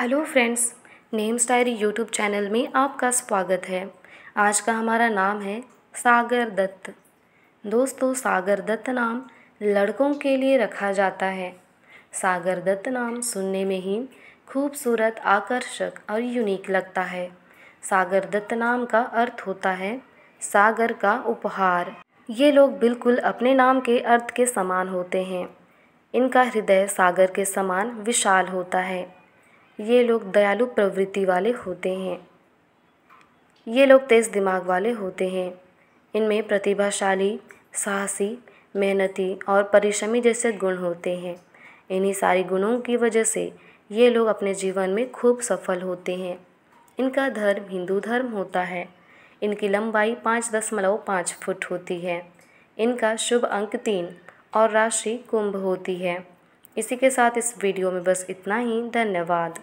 hello friends names diary YouTube channel में आपका स्वागत है आज का हमारा नाम है सागर दत्त दोस्तों सागर दत्त नाम लड़कों के लिए रखा जाता है सागर दत्त नाम सुनने में ही खूबसूरत आकर्षक और यूनिक लगता है सागर दत्त नाम का अर्थ होता है सागर का उपहार ये लोग बिल्कुल अपने नाम के अर्थ के समान होते हैं इनका हृदय सागर के समान विशाल होता है ये लोग दयालु प्रवृत्ति वाले होते हैं ये लोग तेज़ दिमाग वाले होते हैं इनमें प्रतिभाशाली साहसी मेहनती और परिश्रमी जैसे गुण होते हैं इन्हीं सारी गुणों की वजह से ये लोग अपने जीवन में खूब सफल होते हैं इनका धर्म हिंदू धर्म होता है इनकी लंबाई पाँच दशमलव पाँच फुट होती है इनका शुभ अंक तीन और राशि कुंभ होती है इसी के साथ इस वीडियो में बस इतना ही धन्यवाद